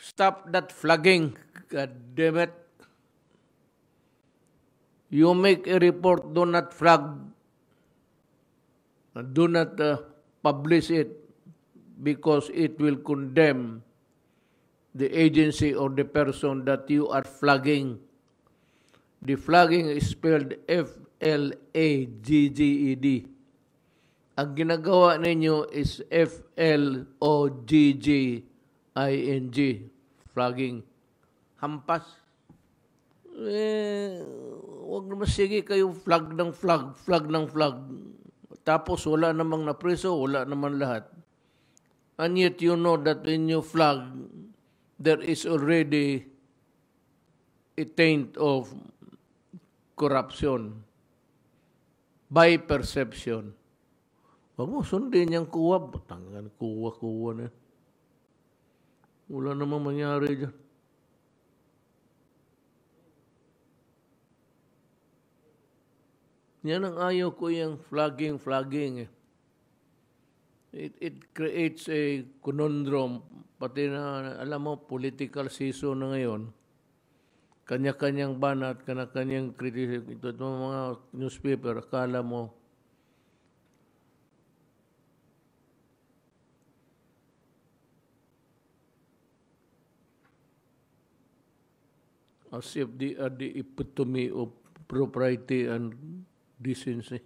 Stop that flogging. God damn it. You make a report, do not flag. Do not uh, publish it because it will condemn the agency or the person that you are flagging. The flagging is spelled F-L-A-G-G-E-D. Ang ginagawa ninyo is F-L-O-G-G-E-D. ING, flagging, hampas. Eh, wag naman sige kayo flag ng flag, flag ng flag. Tapos wala namang napreso, wala naman lahat. And yet you know that when you flag, there is already a taint of corruption by perception. Wag mo sundin yung kuwa. Tangan, kuwa, kuwa na. Wala namang mangyari dyan. Yan ang ayaw ko yung flagging, flagging. Eh. It, it creates a conundrum, pati na, alam mo, political season na ngayon. Kanya-kanyang banat, kanya-kanyang criticism. Ito, ito mga newspaper, akala mo, Asyik are the ipetumi, of and decency.